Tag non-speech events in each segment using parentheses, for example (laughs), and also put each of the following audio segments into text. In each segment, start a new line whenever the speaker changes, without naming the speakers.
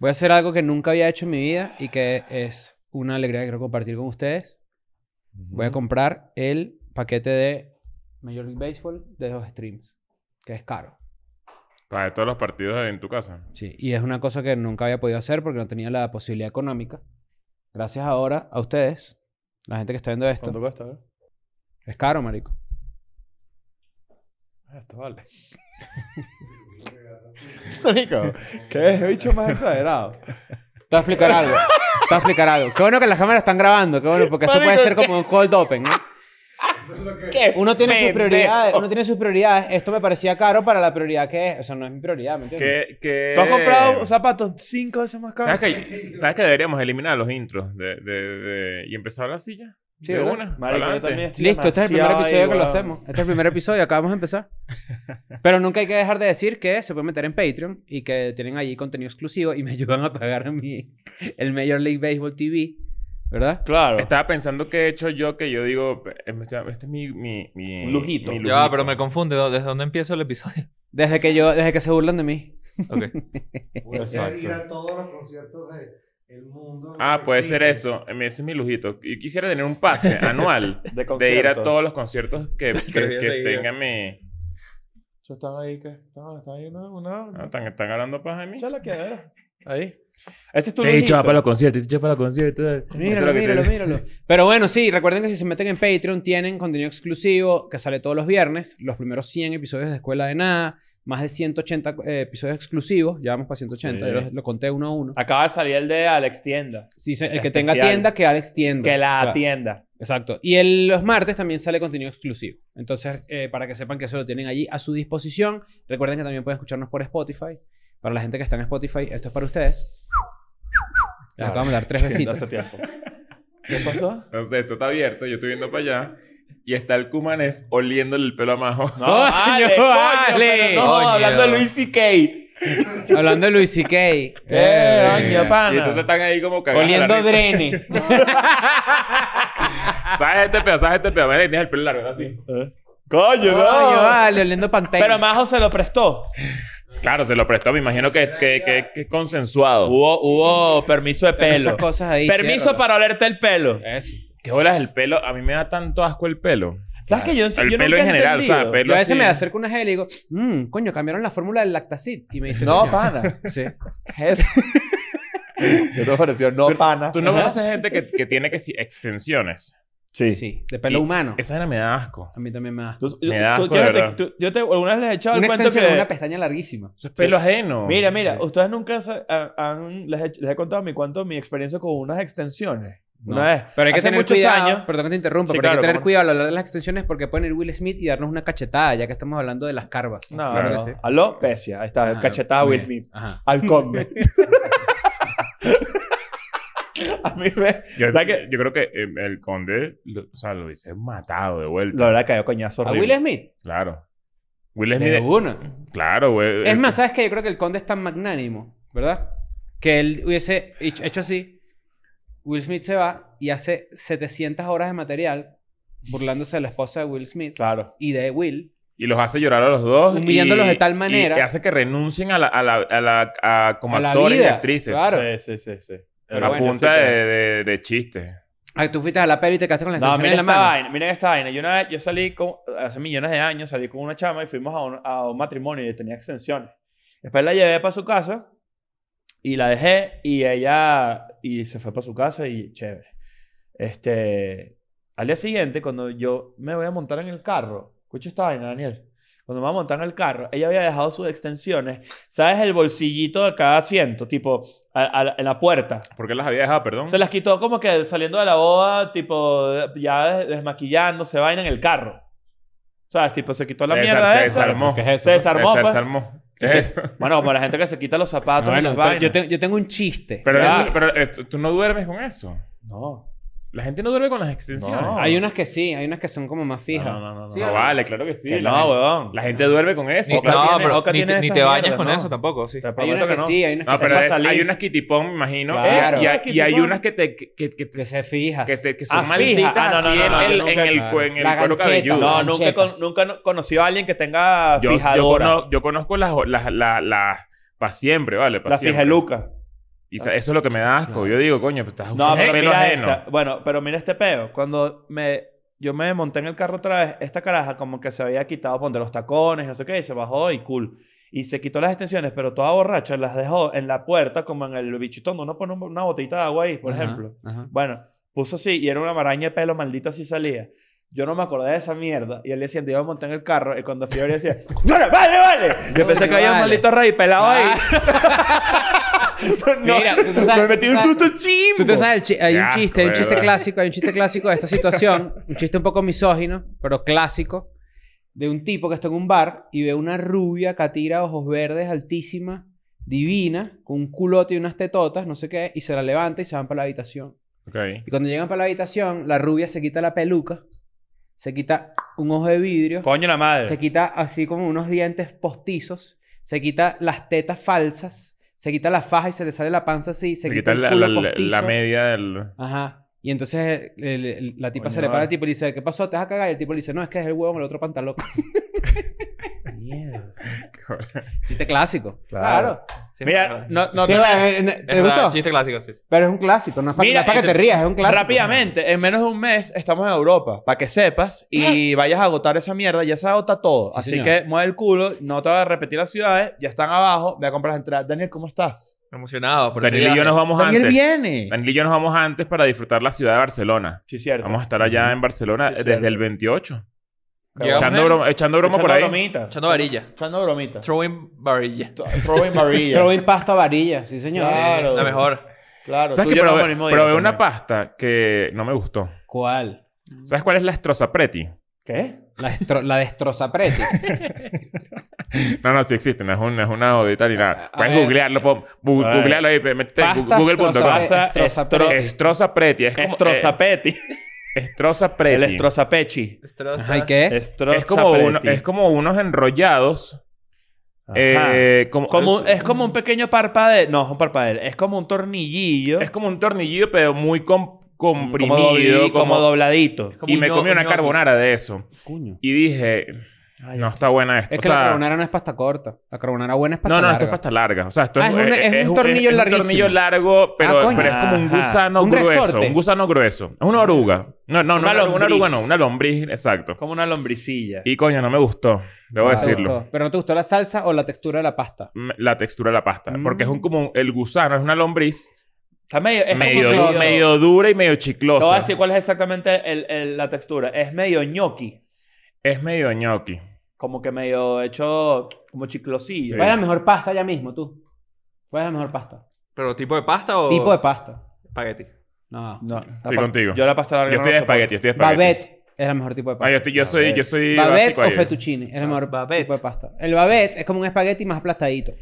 Voy a hacer algo que nunca había hecho en mi vida y que es una alegría que quiero compartir con ustedes. Voy a comprar el paquete de Major League Baseball de los streams, que es caro.
Para todos los partidos en tu casa. Sí, y
es una cosa que nunca había podido hacer porque no tenía la posibilidad económica. Gracias ahora a ustedes, la gente que está viendo esto. ¿Cuánto cuesta? Es caro,
marico.
Ah, esto vale. (laughs)
(laughs) es qué bicho más exagerado. Te voy a explicar algo.
algo. Qué bueno que las cámaras están grabando, qué bueno, porque esto puede ser como un cold open,
Uno tiene sus prioridades, uno
tiene sus prioridades. Esto me parecía caro para la prioridad que es. O sea, no es mi
prioridad, tú has comprado zapatos cinco veces más caros?
¿Sabes que, deberíamos eliminar los intros y empezar la silla? Sí, Listo, este es el primer episodio que lo hacemos. Este es
el primer episodio, acabamos de empezar. (laughs) Pero nunca hay que dejar de decir que se puede meter en Patreon y que tienen allí contenido exclusivo y me (laughs) ayudan a pagar mi, el Major League Baseball TV. ¿Verdad?
Claro. Estaba pensando que he hecho yo que yo digo, em, este, este es mi, mi, lujito. pero
me confunde. ¿Desde dónde empiezo el episodio?
Desde que yo, desde que se burlan de mí. Ok. (laughs) ir a todos los conciertos de el mundo ah, puede ser
eso. Ese es mi lujito. Yo quisiera tener un pase (laughs) anual de, ir a todos los conciertos que, (laughs) que, tenga mi. Yo estaba ahí, que estaba, estaba ahí ¿no? No, ah, están, están hablando para mí. mí. la quedadera. Ahí. Ese es tu Te he ah, para los conciertos, te he ah, para los conciertos. Míralo, míralo, míralo.
(laughs) Pero bueno, sí, recuerden que si se meten en Patreon tienen contenido exclusivo que sale todos los viernes, los primeros 100 episodios de Escuela de Nada más de 180 eh, episodios exclusivos, ya vamos para 180, yo lo, conté uno a uno.
Acaba de salir el de Alex Tienda. Sí,
el, que tenga tienda, que Alex Tienda. Que la tienda. Exacto. Y el, los martes también sale contenido exclusivo. Entonces, eh, para que sepan que eso lo tienen allí a su disposición. Recuerden que también pueden escucharnos por Spotify. Para la gente que está en Spotify, esto es para ustedes.
Les acabamos de dar tres besitos. (laughs) ¿Qué pasó? No esto está abierto, yo estoy viendo para allá y está el Cumanés oliéndole el pelo a Majo. No, (laughs) vale, hablando de Luis C.K. hablando de Luis C.K. (laughs) ¡Eh, eh pana! Y entonces están ahí como cagando. Oliendo drene. (laughs) ¿Sabes este pedo? ¿Sabes este pedo? Mira, tienes el pelo largo, así. Eh. ¡Coño, no! ¡Coño, vale!
Oliendo pantalla. Pero
Majo se lo prestó. Claro, se lo prestó. Me imagino que, que, que, consensuado. Hubo, permiso de pelo. Esas cosas ahí. Permiso para olerte el pelo. Eso. ¿Qué bolas el pelo? A mí me da tanto asco el pelo. ¿Sabes que yo, el pelo en general, o sea, Pelo yo a veces me acerco
a una gel y digo, mm, coño, cambiaron la fórmula del lactacid.
Y me dicen, no, pana.
Sí. Es...
(laughs) yo te parecido, no, pana. Tú no conoces gente que, que tiene que si extensiones. Sí. Sí, de pelo humano. Esa era me da asco. A mí también me da asco. me da asco,
yo te, alguna vez les he echado el cuento que... una pestaña larguísima. Eso es pelo ajeno. Mira, mira. Ustedes nunca han, les, he, les, he, contado mi mi experiencia con unas extensiones. No. es Pero hay que tener muchos cuidado, Perdón te pero hay que tener cuidado al hablar de las extensiones
porque pueden ir Will Smith y darnos una cachetada, ya que estamos hablando de las carvas. No, claro no.
Sí. Ahí está, cachetada Will Smith. Al conde. (laughs)
A mí
me. Yo, que, yo creo que em, el conde, o sea, lo hubiese matado de vuelta. La verdad cayó coñazo. ¿A Will Smith? Claro. Will Smith. De uno. Claro, güey. Es más,
¿sabes
que Yo creo que el conde es tan magnánimo, ¿verdad? Que él hubiese hecho así Will Smith se va y hace 700 horas de material burlándose de la esposa de Will
Smith claro. y de Will. Y los hace llorar a los dos. Humillándolos de tal manera. Y, hace que renuncien a la, a la, a como actores y actrices. Claro. Sí, sí, sí. sí. punta de, de, chistes.
Ay, ah, tú fuiste a la peli y te casaste con la no, en la esta Vaina, esta vaina. Yo, una vez, yo salí hace millones de años, salí con una chama y fuimos a un, a un matrimonio y tenía extensiones. Después la llevé para su casa y la dejé y ella y se fue para su casa y chévere. Este, al día siguiente, cuando yo me voy a montar en el carro, escucha esta vaina, Daniel. Cuando me voy a montar en el carro, ella había dejado sus extensiones, ¿sabes? El bolsillito de cada asiento, tipo, en la puerta. ¿Por qué las había dejado, perdón? Se las quitó como que saliendo de la boda, tipo, ya desmaquillando, se vaina en el carro. ¿Sabes? Tipo, se quitó la mierda se Desarmó. es eso? Se desarmó. Se pues. desarmó.
Bueno,
para la gente que se quita los zapatos y Yo,
tengo un chiste.
Pero,
pero eh, tú no duermes con eso. No. La gente no duerme con las extensiones. No. Hay unas que sí, hay unas que son como más fijas. No, no, no. no, vale, claro que sí. la no, gente, La gente duerme con eso. Ni, no, pero ni, te, bañas con eso tampoco, sí. Te hay unas que, que sí, no, pero hay unas kitipón, me imagino. y, hay, unas que
te... Que, se fijas. Que, son ah, malditas ah, no, no, así en el cuero cabelludo. No, nunca he conocido a alguien que tenga fijadora.
Yo conozco las... Para siempre, ¿vale? Las fijelucas. Y ah, eso es lo que me da asco. Yo digo, coño, pues estás no, pero
Bueno, pero mira este peo. Cuando me, yo me monté en el carro otra vez, esta caraja como que se había quitado, de los tacones, no sé qué, y se bajó y cool. Y se quitó las extensiones, pero toda borracha las dejó en la puerta, como en el bichitón, uno pone una botellita de agua ahí, por ejemplo. Bueno, puso así y era una maraña de pelo maldita así salía. Yo no me acordé de esa mierda. Y él decía, yo me monté en el carro. Y cuando fui, decía, ¡Vale, vale! vale! (laughs) Yo pensé que había un maldito rey pelado ahí. Ah. (laughs) me he metido un susto chimbo. hay un chiste,
clásico, hay un chiste clásico de esta situación, un chiste un poco misógino, pero clásico, de un tipo que está en un bar y ve una rubia catira, ojos verdes, altísima, divina, con un culote y unas tetotas, no sé qué, y se la levanta y se van para la habitación. Y cuando llegan para la habitación, la rubia se quita la peluca, se quita un ojo de vidrio,
Coño la madre.
se
quita así como unos dientes postizos, se quita las tetas falsas, se quita la faja y se le sale la panza así, se, quita, el la,
media del...
Ajá. Y entonces la tipa se le para el tipo y le dice, ¿qué pasó? ¿Te vas a cagar? Y el tipo le dice, no, es que es el huevo en el otro pantalón. (laughs) chiste clásico. Claro. Mira, no, te, Chiste clásico, sí. Pero es un clásico, no es para, que te rías, es un clásico. Rápidamente,
en menos de un mes estamos en Europa, para que sepas y vayas a agotar esa mierda, ya se agota todo. Así que mueve el culo, no te vas a repetir las ciudades, ya están abajo, Voy a comprar las entradas. Daniel, ¿cómo estás?
Emocionado. Por Daniel y yo nos vamos Daniel viene. Daniel y yo nos vamos antes para disfrutar la ciudad de Barcelona. Sí, cierto. Vamos a estar allá en Barcelona desde el 28. Echando, broma, echando broma por ahí. Bromita. Echando varilla.
Echando bromita. Throwing varilla. Throwing
varilla. (laughs) Throwing
pasta varilla, sí señor. Claro. la mejor. Claro.
¿Sabes que probé, una
pasta que no me gustó? ¿Cuál? ¿Sabes cuál es la estroza preti?
¿Qué? La, estro la preti. (laughs)
No, no, sí existe, no es, un, es una odita ni nada. Pueden googlearlo, googlearlo ahí, google.com. Estroza preti. Es como, eh, (laughs) Estroza Preti. El Estroza Pechi. ay qué es? es como, es como unos enrollados. Eh, como, es,
como un pequeño parpadeo. No, es un parpadeo. Es como un tornillillo. Es como un tornillillo, pero muy comprimido. Como, dobladito. y me comí una carbonara
de eso. Y dije, no está buena esta. la carbonara no es pasta corta. La carbonara buena es pasta larga. No, no, esto es pasta larga. O sea, esto ah, es, es, un, tornillo largo. Es un tornillo largo, ah, pero, es como un gusano grueso. ¿Un, gusano grueso. Es una oruga. No, no, una, no, una oruga no. Una lombriz, exacto. Como una lombricilla. Y coño, no me gustó. Debo decirlo. Gustó. ¿Pero no te gustó la salsa o la textura de la pasta? La textura de la pasta. Mm. Porque es un, como el gusano, es una lombriz. Está medio, está medio, dura y medio chiclosa. Te voy cuál es exactamente la textura. Es medio ñoqui. Es medio ñoqui
como que medio hecho como chiclosillo. Sí. la mejor pasta
ya mismo, tú. la mejor pasta.
¿Pero tipo de pasta o...? Tipo de pasta. Espagueti. No. no estoy contigo. Yo la pasta larga Yo estoy de espagueti, yo estoy
de espagueti. Babette
es el mejor tipo de pasta. Ah, yo, soy, yo
soy
Babette o
fettuccine es el mejor ah, tipo de pasta. El babette es como un espagueti más aplastadito.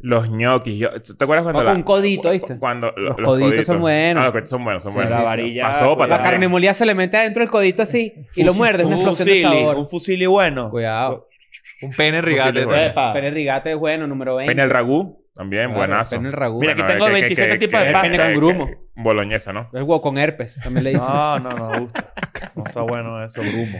Los ñoquis. ¿Te acuerdas cuando... Oh, un con codito, ¿viste? Cuando... Los, coditos, son buenos. Ah, los coditos son buenos, son buenos. La varilla... la carne
molida se le mete adentro el codito así y lo muerde. Un, una explosión de sabor.
Un bueno. Cuidado. Un pene rigate.
Pene rigate es bueno, número 20. Pene el
ragú. También, buenazo. Pene el ragú. Mira, aquí tengo 27 tipos de pasta. Pene este, con grumo. boloñesa, ¿no?
Es huevo con herpes, también le (laughs) dicen. No, no, no, me gusta. No está bueno eso, grumo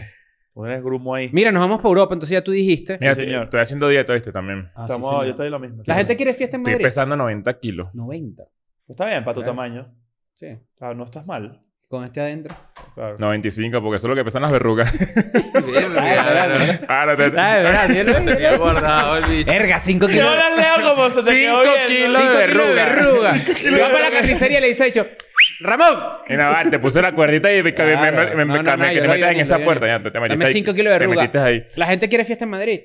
es
grumo ahí. Mira, nos vamos para Europa, entonces ya tú dijiste. Mira, señor. estoy haciendo dieta, ¿viste? También. Ah, Estamos, yo estoy lo mismo. La gente quiere fiesta en Estoy pesando 90 kilos.
90. Está bien para tu tamaño. Sí. Claro, no estás mal. Con este adentro. Claro.
95, porque eso es lo que pesan las verrugas. Verga, verdad, yo tenía Verga, 5 kilos. leo como se te quedó 5 kilos de kilos de verruga. verruga. Se va para la carnicería
y le dice, hecho, Ramón. Y nada, te
puse la cuerdita y me, claro. me, me, que te metas en esa puerta. Ya, te, te Dame 5 kilos de arruga.
La gente quiere fiesta en Madrid.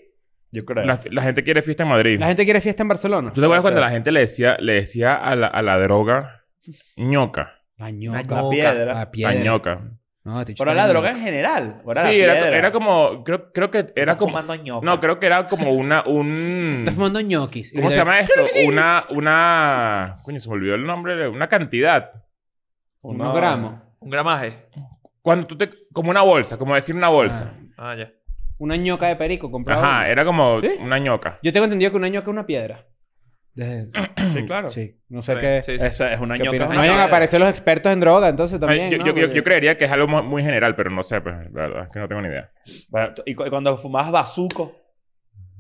Yo creo. La, la, gente quiere fiesta en Madrid. La gente quiere fiesta en Barcelona. ¿Tú te acuerdas cuando la gente le decía, le decía a, la, a la droga ñoca? La ñoca. La piedra. La, piedra. la ñoca. No, te Pero la droga en general. sí, era, era, como. Creo, creo que era Estás como. fumando ñoca. No, creo que era como una. Un... Estás fumando ñoquis. ¿Cómo se llama esto? Sí. Una. Una. Coño, se me olvidó el nombre. Una cantidad. Un gramo,
Un gramaje.
Cuando tú te. Como una bolsa, como decir una bolsa. Ah,
ah ya. Una ñoca de perico compré Ajá, era como
una ñoca. Yo tengo entendido que una ñoca es una piedra.
(clears throat) sí, claro. Sí. No sé qué. Eso es una ñoca. No vayan a aparecer los expertos en droga, entonces también. yo,
creería que es algo muy general, pero no sé, pues, verdad es que no tengo ni idea. y cuando fumabas bazuco.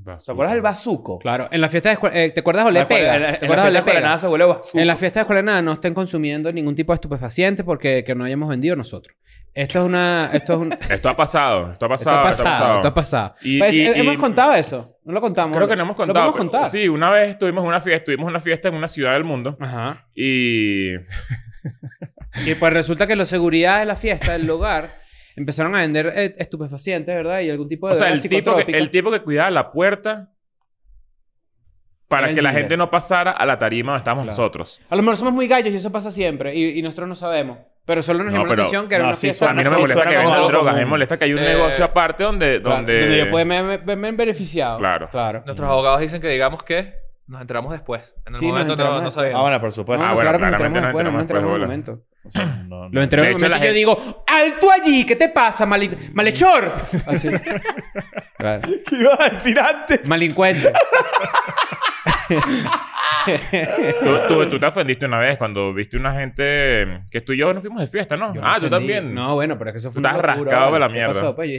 ¿Te acuerdas del bazuco? Claro. En la fiesta de escuela... Eh, ¿Te acuerdas le Pega? ¿Te acuerdas de Pega? Nada se
bazuco. En
la fiesta de escuela nada no estén consumiendo ningún tipo de estupefaciente porque que no hayamos vendido nosotros. Esto es una... Esto, es (laughs) esto ha pasado. Esto ha pasado. Esto ha pasado. Esto ha pasado. Pues, eh, hemos contado eso. No lo contamos. Creo que no hemos contado. Lo contar. Sí,
una vez tuvimos una fiesta. Tuvimos una fiesta en una ciudad del mundo. Ajá. Y...
y pues resulta que la seguridad de la fiesta, del (laughs) lugar empezaron a vender eh, estupefacientes, ¿verdad? Y algún tipo de... O sea, el tipo, que, el
tipo que cuidaba la puerta para que la gente no pasara a la tarima donde estábamos nosotros.
A lo mejor somos muy gallos y eso pasa siempre. Y, nosotros no sabemos. Pero solo nos llamó la atención que era una fiesta. A mí no me molesta que vendan drogas. Me molesta que hay un eh, negocio aparte donde... Donde, donde yo puedo verme beneficiado. Claro. Nuestros abogados dicen que digamos que nos entramos después. sí, momento no, no sabíamos. Ah, bueno, por supuesto. Ah, claro, claramente nos enteramos después. Nos en el momento. (clears throat) Lo entero gente... yo digo, ¡alto allí! ¿Qué te pasa, ¡Malechor! malhechor? Así.
¿Qué
ibas a decir antes? Malincuente. tú,
tú, te ofendiste una vez cuando viste una gente que tú y yo nos fuimos de fiesta, ¿no? ah, tú también. No, bueno, pero es que eso fue. Tú estás rascado de la mierda. pasó? Pues,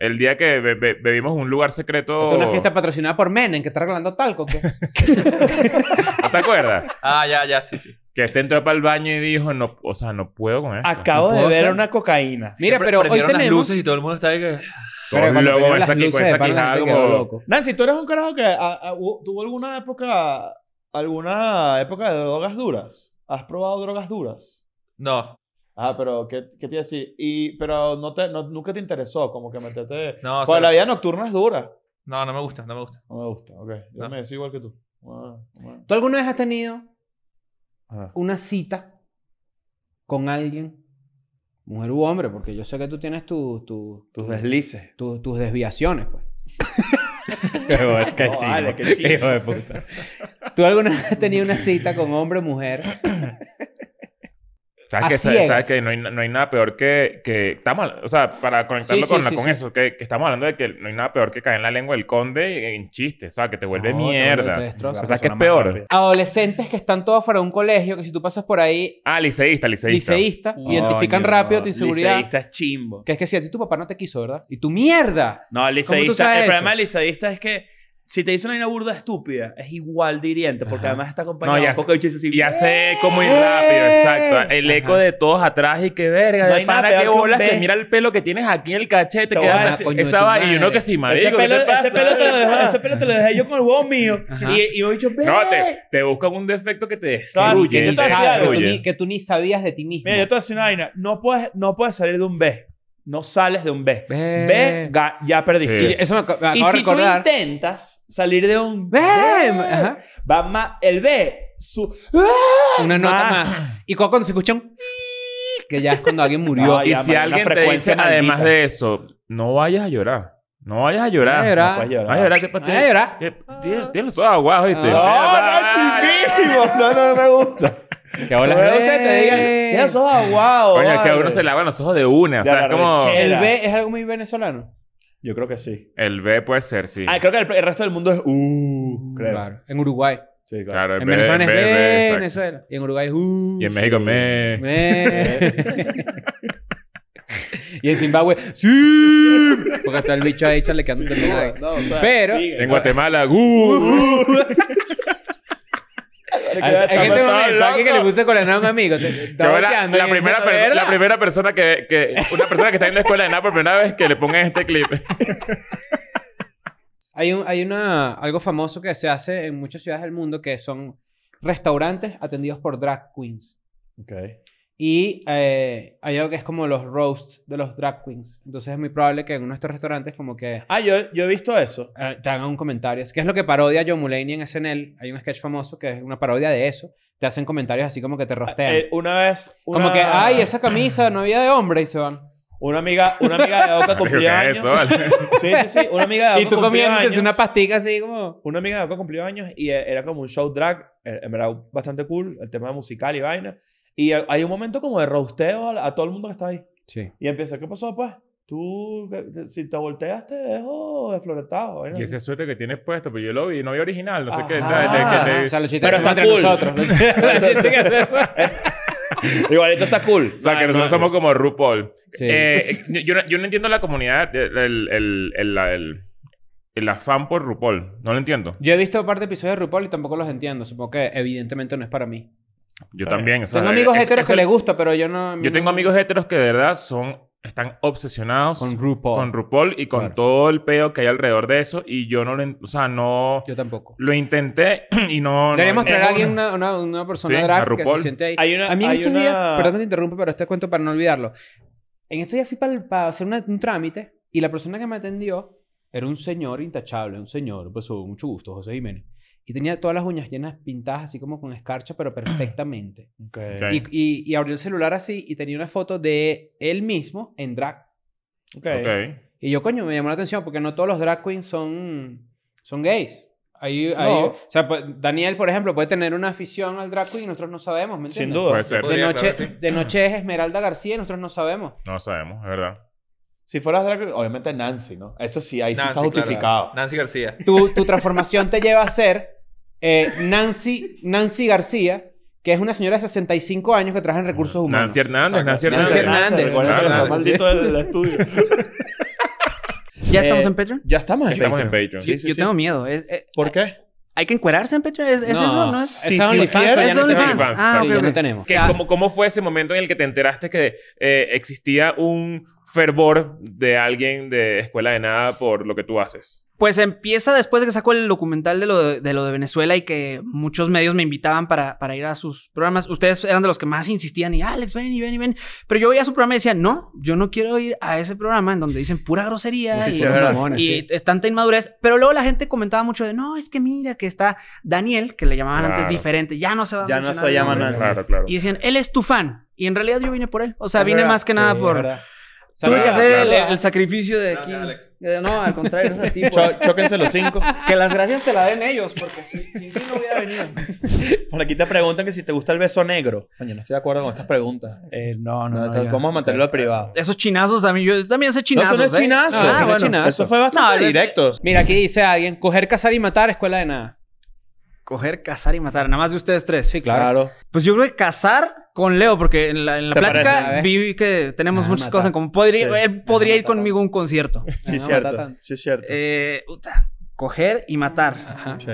el día que bebimos un lugar secreto. es una fiesta
patrocinada por Menem, que está regalando talco. ¿qué? (laughs)
¿No te acuerdas? Ah, ya, ya, sí, sí. Que este entró para el baño y dijo, no, o sea, no puedo con esto. Acabo de ver una cocaína. Mira, pero hoy tenemos... Las luces y todo el mundo está ahí que... Pero luego esa, esa quijada como... Loco.
Nancy, tú eres un carajo que tuvo alguna época... ¿Alguna época de drogas duras? ¿Has probado drogas duras? No. Ah, pero ¿qué, qué te iba a decir? Y, pero no te, no, nunca te interesó como que meterte... No, o la vida nocturna es dura. No, no me gusta, no me gusta. No me gusta, ok. Yo me decía igual que tú.
¿Tú alguna vez has tenido una cita con alguien, mujer u hombre? Porque yo sé que tú tienes tu, tus deslices, tus desviaciones, pues.
(laughs) qué, qué, vale, qué Hijo de puta.
¿Tú alguna vez has tenido una cita con hombre o mujer (laughs)
¿Sabes, que, sabes, que, no hay, no hay, nada peor que... que mal o sea, para conectarlo con, eso, que, estamos hablando de que no hay nada peor que caer en la lengua del conde en chistes. O sea, que te vuelve mierda. o sea, que es peor.
Adolescentes que están todos fuera de un colegio, que si tú pasas por ahí...
Ah, liceísta, liceísta. Liceísta. identifican rápido tu inseguridad. Liceísta es chimbo.
Que es que si a ti tu papá no te quiso, ¿verdad? Y tu mierda. No, liceísta. El problema de liceísta es que si te dice una vaina burda estúpida, es igual de hiriente, porque además está acompañado no, un poco de
así. Y hace como muy rápido, ¡Eh! exacto. El eco de todos atrás y qué verga, ¿Para qué bolas, que, mira el pelo que tienes aquí en el cachete, que esa vaina. Y uno que sí, marico, ese pelo, te Ese
pelo lo dejé, yo con el huevo mío. Y, y he dicho,
No, te, te buscan un defecto que te destruye. Que, tú ni,
que tú ni sabías de ti mismo. Mira, yo te voy a decir una vaina. No puedes, no puedes salir de un B. No sales de un B. B, ya perdiste. y si tú intentas salir de un B, va más, el B, su, ¡Ah! una nota más. Y cuando se escucha un
(laughs) que ya es cuando alguien murió. y si alguien te dice, además de
eso, no vayas a llorar. No vayas a llorar. No, llorar. No, llorar. a llorar. Tienes los ojos aguados, ¿viste? No,
no, chimísimo. No, no, me gusta.
(laughs) Que ahora ustedes te digan, ya sos aguado. Coño, que a se lavan los ojos de una. O sea, es como. El B
es algo muy venezolano.
Yo creo que sí. El B puede ser, sí. Ah,
creo que el, resto del mundo es uh, mm, creo. Claro. En Uruguay. Sí, claro. en Venezuela es B,
Venezuela. Y en Uruguay es
uh.
Y en México es me.
Me. (laughs) y en Zimbabue, ¡sí! Porque hasta el bicho ahí, le que sí, no, Pero. en Guatemala, ¡uh! (laughs) uh hay gente que le puse
con a un amigo. la, primera persona que, Una persona que está en la escuela de nada por primera vez que le ponga este clip. (laughs)
Hay, un, hay una, algo famoso que se hace en muchas ciudades del mundo que son restaurantes atendidos por drag queens. ok y eh, hay algo que es como los roasts de los drag queens. Entonces es muy probable que en uno de estos restaurantes como que... Ah, yo, yo he visto eso. Ah, te hagan un comentario. Es es lo que parodia Joe Mulaney en SNL. Hay un sketch famoso que es una parodia de eso. Te hacen comentarios así como que te rostean. Ah, eh, una vez... Como que, ay, esa camisa no había de hombre y se van.
Una amiga, una amiga de Oca (laughs) cumplió años. Sí, sí, sí. Una amiga de Oca (laughs) Y tú comiendo una pastica así como... Una amiga de Oca cumplió años y eh, era como un show drag. En verdad, bastante cool. El tema musical y vaina. Y hay un momento como de rosteo a, todo el mundo que está ahí. Sí. Y empieza, ¿qué pasó pues? Tú, si te volteas, te dejo desfloretado. Y ese
suerte que tienes puesto, pues yo lo vi, no vi original, no sé qué. O sea, de, o sea chistes cool. Igualito está cool. O sea, que nosotros somos como RuPaul. Eh, (laughs) yo, yo, no entiendo la comunidad, el, el, el, el el afán por RuPaul. No lo entiendo. Yo he visto parte de episodios de RuPaul y tampoco los entiendo. Supongo que evidentemente no es para mí. Yo también. O tengo eh, amigos heteros que les gusta, pero yo no... Yo tengo amigos heteros que de verdad son... Están obsesionados... Con RuPaul. Con RuPaul y con todo el peo que hay alrededor de eso. Y yo no lo... O sea, no... Yo tampoco. Lo intenté (clears throat) y no... Queremos traer a alguien,
una, una, una persona sí, que se siente ahí. a mí en estos días... Perdón que te interrumpa, pero este cuento para no olvidarlo. En estos días fui para, hacer un trámite y la persona que me atendió era un señor intachable, un señor, pues mucho gusto, José Jiménez. Y tenía todas las uñas llenas pintadas así como con escarcha, pero (clears throat) perfectamente. Y, abrió el celular así y tenía una foto de él mismo en drag. Y yo, coño, me llamó la atención porque no todos los drag queens son, son gays. Ahí, o sea, pues, Daniel, por ejemplo, puede tener una afición al drag queen y nosotros no sabemos, Sin duda. De, noche, de noche es Esmeralda García y nosotros no sabemos.
No sabemos, es verdad. Si fueras drag queen, obviamente Nancy, ¿no? Eso sí, ahí está justificado. Nancy García.
Tu, tu transformación te lleva a ser eh, Nancy, Nancy García, que es una señora de 65 años que trabaja en recursos humanos.
Nancy Hernández, Nancy Hernández. Nancy
Hernández.
(laughs) ¿Ya estamos eh, en Patreon? Ya estamos en estamos Patreon. En Patreon. Sí, sí, yo sí. tengo
miedo. Es, eh, ¿Por qué? ¿Hay que encuerarse en Patreon?
¿Es, no. eso? ¿No es? Si es OnlyFans. Es OnlyFans. Ah, sí, okay, okay. no tenemos. Que, o sea,
¿cómo, ¿Cómo fue ese momento en el que te enteraste que eh, existía un fervor de alguien de escuela de nada por lo que tú haces?
Pues empieza después de que sacó el documental de lo de, lo de Venezuela y que muchos medios me invitaban para, para ir a sus programas. Ustedes eran de los que más insistían y Alex, ven y ven y ven. Pero yo veía su programa y decía, no, yo no quiero ir a ese programa en donde dicen pura grosería y, tanta inmadurez. Pero luego la gente comentaba mucho de, no, es que mira que está Daniel, que le llamaban antes diferente, ya no se va a Ya no se llaman Nancy. claro. Y decían, él es tu fan. Y en realidad yo vine por él. O sea, vine más que nada por... Tuve que hacer el, sacrificio de aquí. Eh, no, al contrario, es a (laughs) pues. chóquense los cinco. (laughs) Que las gracias te la den ellos, porque sin
ti no hubiera venido. (laughs) Por aquí te preguntan que si te gusta el beso negro. Coño, no estoy de acuerdo con estas preguntas. Eh, no, no, Vamos a mantenerlo privado.
Esos chinazos a mí, yo también sé
chinazos. ¿eh? No, ah, eso no es chinazo. Ah, eso, bueno, eso fue bastante directo. Mira, aquí
dice alguien, coger, cazar y matar, escuela de nada. Coger, cazar y matar. Nada más de ustedes tres. Sí, claro. claro. Pues yo creo que cazar con Leo, porque en la, en la ¿eh? vi que tenemos ah, muchas cosas como Podría, Él podría ir conmigo a un concierto. (laughs) Sí, es cierto. cierto. Eh, coger y matar. Ajá. Sí.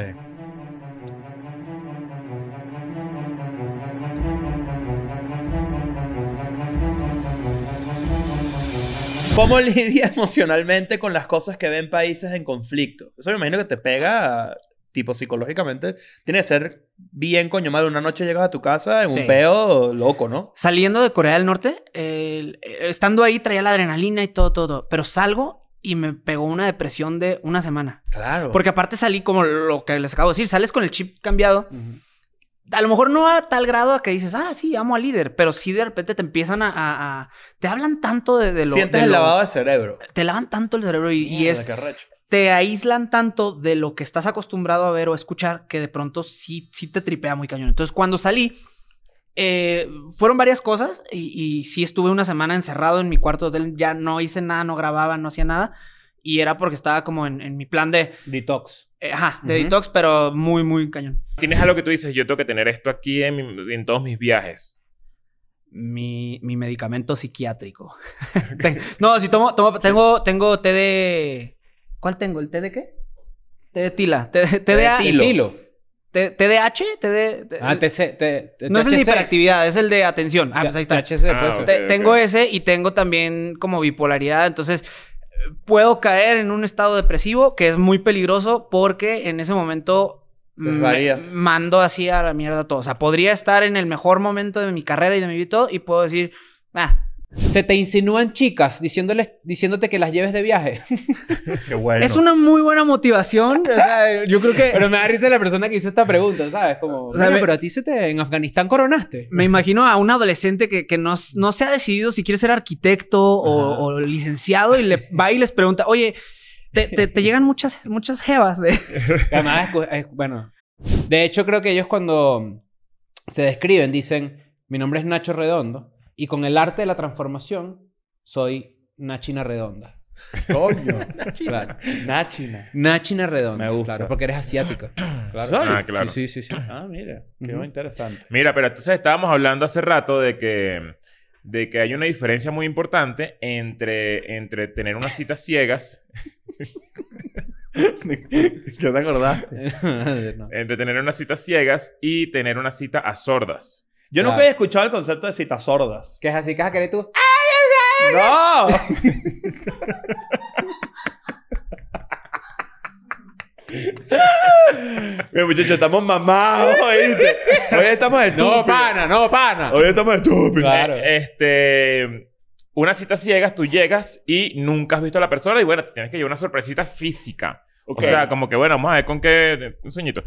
¿Cómo (laughs) lidia emocionalmente con las cosas que ven países en conflicto? Eso me imagino que te pega, tipo psicológicamente. Tiene que ser bien coño madre. Una noche llegas a tu casa en un peo loco, ¿no?
Saliendo de Corea del Norte, eh, estando ahí traía la adrenalina y todo, todo, Pero salgo y me pegó una depresión de una semana. Claro. Porque aparte salí como lo que les acabo de decir, sales con el chip cambiado. A lo mejor no a tal grado a que dices, ah, sí, amo al líder, pero sí de repente te empiezan a. te hablan tanto de, lo. Sientes el lavado de cerebro. Te lavan tanto el cerebro y, es te aíslan tanto de lo que estás acostumbrado a ver o escuchar que de pronto sí, sí te tripea muy cañón. Entonces, cuando salí, eh, fueron varias cosas y, sí estuve una semana encerrado en mi cuarto de hotel, ya no hice nada, no grababa, no hacía nada. Y era porque estaba como en, mi plan de... Detox. Eh, ajá, de detox, pero muy, muy cañón. ¿Tienes algo
que tú dices, yo tengo que tener esto aquí en, todos mis viajes? Mi,
mi medicamento psiquiátrico. (laughs) (laughs) no, si tomo, tomo, tengo, tengo té de ¿Cuál tengo? ¿El T de qué? T de tila. T de, de tilo. T de H, de... ah, no es el de hiperactividad, es el de atención. Ah, pues ahí está. Pues, ah, tengo ese y tengo también como bipolaridad. Entonces, puedo caer en un estado depresivo que es muy peligroso porque en ese momento pues mando así a la mierda todo. O sea, podría estar en el mejor momento de mi carrera y de mi vida y y puedo decir, ah, se te insinúan chicas diciéndoles, diciéndote que las lleves de viaje. (laughs) Qué bueno. Es
una muy buena motivación. yo creo que. Pero me da risa la persona que hizo esta pregunta, ¿sabes? Como, pero a
ti se te, en Afganistán coronaste. Me imagino a un adolescente que, no, se ha decidido si quiere ser arquitecto o, licenciado y le va y les pregunta, oye, te, llegan muchas, muchas de. (laughs) bueno. De
hecho, creo que ellos cuando se describen dicen: Mi nombre es Nacho Redondo y con el arte de la transformación, soy Nachina Redonda. Coño. (laughs)
Nachina.
Nachina. Redonda. Me gusta. Claro, porque eres asiático. (clears throat) claro. Ah, sí, sí,
sí, Ah, mira. Qué interesante.
Mira, pero entonces estábamos hablando hace rato de que de que hay una diferencia muy importante entre, entre tener unas citas ciegas. ¿Qué (laughs) te acordaste? (laughs) Entre tener unas citas ciegas y tener una cita a sordas. Yo nunca había escuchado el concepto de citas sordas.
¿Qué es así ¿Qué vas a querer tú. ¡No! Bien, (laughs) muchachos, estamos mamados,
¿oíste? Hoy estamos estúpidos. No, pana, no, pana.
Hoy estamos estúpidos. Claro.
Eh, este. Una cita ciegas, tú llegas y nunca has visto a la persona, y bueno, tienes que llevar una sorpresita física. O sea, como que bueno, vamos a ver con qué. Un sueñito.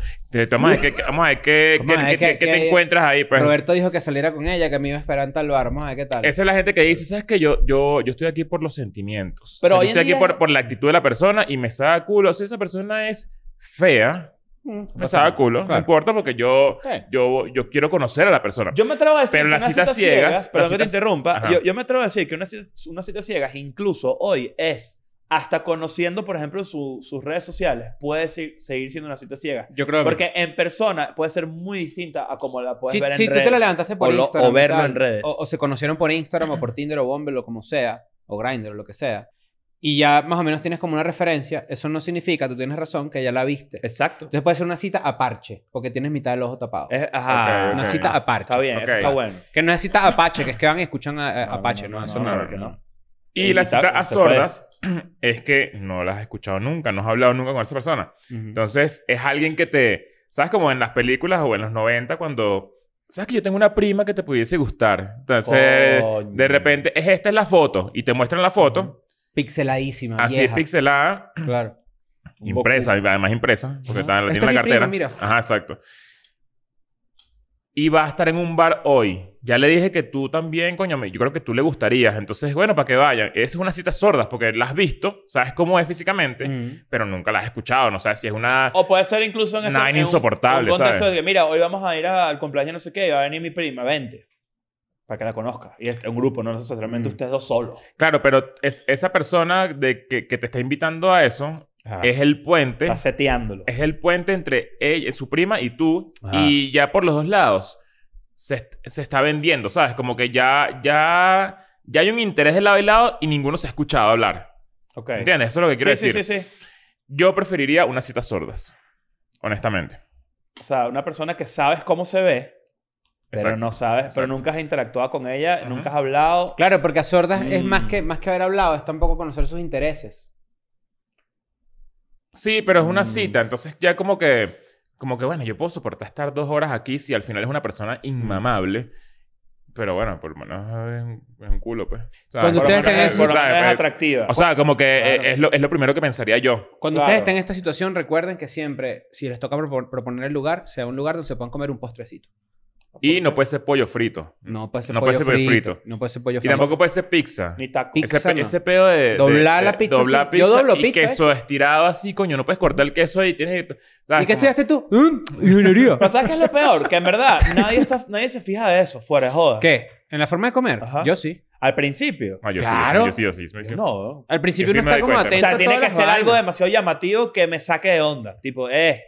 Vamos a ver qué, te encuentras ahí. Pues. Roberto
dijo que saliera con ella, que me iba a esperar en tal bar. Vamos a ver qué
tal. Esa es la gente que dice, ¿sabes qué? Yo, yo, yo estoy aquí por los sentimientos. Pero yo estoy aquí por, por, la actitud de la persona y me saca culo. Si esa persona es fea. Mm. me saca culo, no importa porque yo, yo, yo quiero conocer a la persona. Yo me atrevo a decir pero que las citas cita ciegas, pero perdón te interrumpa, yo,
me atrevo a decir que una cita, una cita ciegas incluso hoy es hasta conociendo, por ejemplo, sus redes sociales, puede seguir siendo una cita ciega. Yo creo que... Porque en persona puede ser muy distinta a como la puedes ver en redes. Si tú te la levantaste por Instagram. o verlo en redes. O,
se conocieron por Instagram o por (clears throat) Tinder o Bumble o como sea, o Grindr o lo que sea. Y ya más o menos tienes como una referencia. Eso no significa, tú tienes razón, que ya la viste. Exacto. Entonces puede ser una cita a parche, porque tienes mitad del ojo tapado. ajá. una cita a parche. Está bien, está bueno. Que no es cita a Apache, que es que van y escuchan a, no, Apache, no, es no, eso no. no. Y las cita a sordas (clears throat)
es que no las has escuchado nunca, no has hablado nunca con esa persona. Entonces, es alguien que te. ¿Sabes? Como en las películas o en los 90, cuando. ¿Sabes que yo tengo una prima que te pudiese gustar? Entonces, de repente, es esta es la foto y te muestran la foto. Pixeladísima. Así es pixelada. (clears throat) Claro. Impresa, además impresa, porque está, en la cartera. Ajá, exacto. Y va a estar en un bar hoy ya le dije que tú también, coño, yo creo que tú le gustarías. Entonces, bueno, para que vayan. Esas es unas cita sordas porque la has visto, sabes cómo es físicamente, pero nunca la has escuchado. No sabes si es una. O puede ser incluso en este. insoportable, un contexto de
que, mira, hoy vamos a ir al cumpleaños, no sé qué, y va a venir mi prima, vente
para que la conozca. Y es un grupo, no necesariamente ustedes dos solos. Claro, pero es, esa persona de que, te está invitando a eso es el puente. Está seteándolo. Es el puente entre ella, su prima y tú. Y ya por los dos lados se, está vendiendo, ¿sabes? Como que ya, ya, ya hay un interés del lado y lado y ninguno se ha escuchado hablar. ¿Entiendes? Eso es lo que quiero decir. Sí, sí, sí. Yo preferiría unas citas sordas, honestamente.
O sea, una persona que sabes cómo se ve,
pero no sabes, pero
nunca has interactuado con ella, nunca has
hablado. Claro, porque a sordas es más que, mm. más que haber hablado, es tampoco conocer sus intereses.
Sí, pero es una mm. cita, entonces ya como que como que, bueno, yo puedo soportar estar dos horas aquí si al final es una persona mm. inmamable. Pero bueno, por lo menos es un, culo, pues. O sea, Cuando ustedes Es atractiva. O sea, como que eh, es, lo, es, lo, primero que pensaría yo. Cuando ustedes estén
en esta situación, recuerden que siempre, si les toca proponer el lugar, sea un lugar
donde se puedan comer un postrecito. Y no puede ser pollo frito. No puede ser, pollo, frito. No puede ser pollo frito. Y tampoco puede ser pizza. Ni taco. ese, pedo de... Doblar la pizza. Doblar pizza. y queso eh. estirado así, coño. No puedes cortar el queso ahí. Tienes que... ¿Y qué estudiaste tú? Mm, ingeniería. ¿Pero sabes qué es lo peor? Que en verdad nadie, está, nadie se fija de eso. Fuera de joda. ¿Qué? ¿En la forma de comer?
Yo sí. Al principio. Ah, yo claro. Sí, yo sí, yo sí, yo No. Al principio no uno está como atento. O sea, tiene que ser algo demasiado llamativo que me saque de onda. Tipo, eh.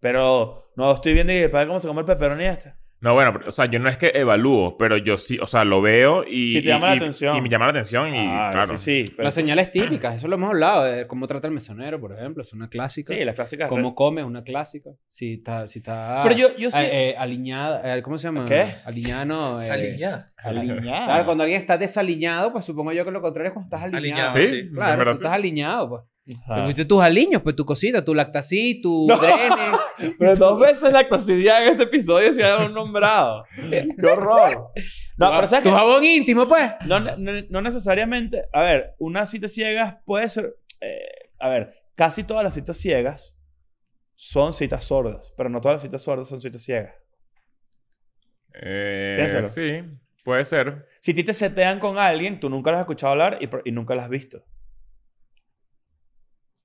Pero no estoy viendo y para cómo se come el pepperoni este.
No, bueno, o sea, yo no es que evalúo, pero yo sí, o sea, lo veo y. Sí, te llama la atención. Y me llama la atención y. Ah, claro. Sí, Las señales
típicas, eso lo hemos hablado, de cómo trata el mesonero, por ejemplo, es una clásica. Sí, la clásica. Cómo come, una clásica. Si está. Si pero yo, eh, sí. Eh, alineada, eh, ¿cómo se llama? ¿Qué? Alineada, no. alineada. Claro, cuando alguien está desalineado, pues supongo yo que lo contrario es cuando estás alineado. sí, Claro, estás alineado, pues. Ah. tus aliños, pues tu cosita, tu lactasí, (laughs) tu (laughs) Pero dos veces lactasí
en este episodio se han nombrado. (laughs) ¡Qué horror! No, pero ¿sabes tu jabón íntimo, pues. No, no, necesariamente. A ver, una cita ciegas puede ser. Eh, a ver, casi todas las citas ciegas son citas sordas, pero no todas las citas sordas son citas ciegas.
Eh, sí, puede ser.
Si ti te setean con alguien, tú nunca lo has escuchado hablar y, y nunca las has visto.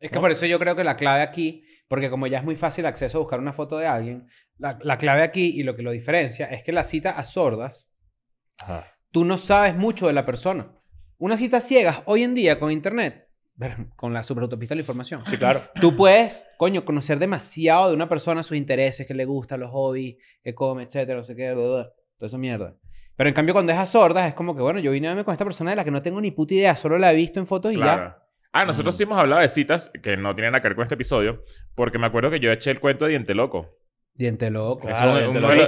Es que por eso yo creo que la clave aquí, porque como ya es muy fácil acceso a buscar una foto de alguien, la, clave aquí y lo que lo diferencia es que la cita a sordas, tú no sabes mucho de la persona. Una cita ciegas hoy en día con internet, con la superautopista de la información. Sí, claro. Tú puedes, coño, conocer demasiado de una persona, sus intereses, qué le gusta, los hobbies, qué come, etcétera, no sé qué, todo mierda. Pero en cambio, cuando es a sordas, es como que, bueno, yo vine a verme con esta persona de la que no tengo ni puta idea, solo la he visto en fotos y ya.
Ah, nosotros sí hemos hablado de citas que no tienen nada que ver con este episodio, porque me acuerdo que yo eché el cuento de Diente Loco. Diente
Loco. Claro, es un, eh, eh, uno de los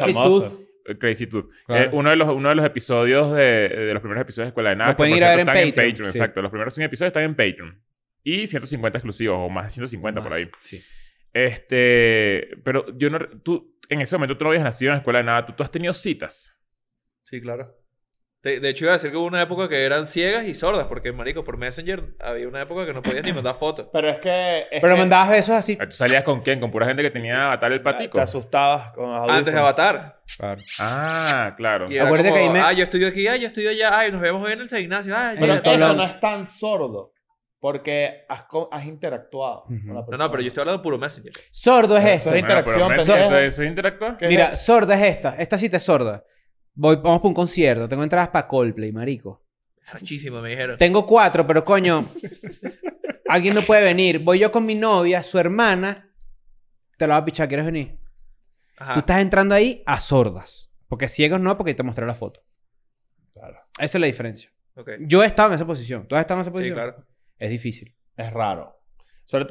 Crazy Tooth. uno, de los, episodios de, de los primeros episodios de Escuela de Nada. Lo pueden ir en Patreon. Exacto. Los primeros 100 episodios están en Patreon. Y 150 exclusivos, o más de 150 por ahí. Sí. Este. Pero yo no. Tú, en ese momento tú no habías nacido en Escuela de Nada. ¿Tú, tú has tenido citas. Sí, claro. De, hecho, iba a
decir que hubo una época que eran ciegas y sordas, porque, marico, por Messenger había una época que no podías ni mandar fotos. Pero es que... pero mandabas
eso así. Ah, ¿Tú salías con quién? ¿Con pura gente que tenía Avatar el patico? Te asustabas con Antes de Avatar. Claro. Ah, claro. Y Acuérdate como, que ahí me... Ah,
yo estudio aquí, ah, yo estudio allá, ay, nos vemos hoy en el Ignacio, Pero eso no es tan sordo. Porque has, interactuado con la persona. No, no, pero yo estoy hablando puro Messenger. Sordo es esto. Eso es interacción. ¿Eso, es interactuar? Mira,
sorda es esta. Esta sí te es sorda. Voy, vamos para un concierto. Tengo entradas para Coldplay, marico.
Muchísimo, me dijeron. Tengo
cuatro, pero coño. alguien no puede venir. Voy yo con mi novia, su hermana. Te la va a pichar, ¿quieres venir? Tú estás entrando ahí a sordas. Porque ciegos no, porque te mostré la foto. Claro. Esa es la
diferencia. Okay. Yo he estado en esa posición. ¿Tú has estado en esa posición? Sí, claro. Es difícil. Es raro.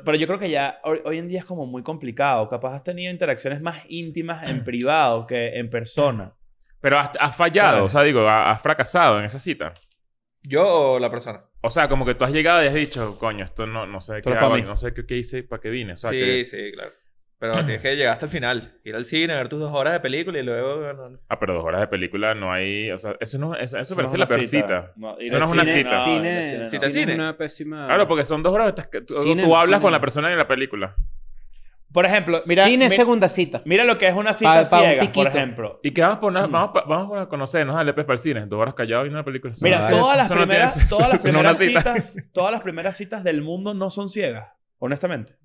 pero yo creo que ya hoy, en día es como muy complicado. Capaz has tenido interacciones más íntimas
en (clears throat) privado que en persona. Pero has, fallado, o sea, digo, has fracasado en esa cita. ¿Yo o la persona? O sea, como que tú has llegado y has dicho, coño, esto no, no sé, qué, no sé qué, hice, para que vine. sí, sí, claro. Pero tienes que llegar hasta el final. Ir al cine, ver
tus dos horas de película y luego...
Ah, pero dos horas de película no hay... O sea, eso, no, eso, parece la cita. No, eso no es una cita. No, cine, cine, cita cine. Claro, porque son dos horas... tú hablas con la persona en la película. Por ejemplo, mira. Cine mi,
segunda cita. Mira lo que es una
cita ciega, por ejemplo. Y que vamos por una, no vamos, pa, vamos a conocernos, para el cine, dos horas callado y una película. Mira, todas, las (laughs) primeras, todas las primeras citas,
todas las primeras citas del mundo no son ciegas, honestamente.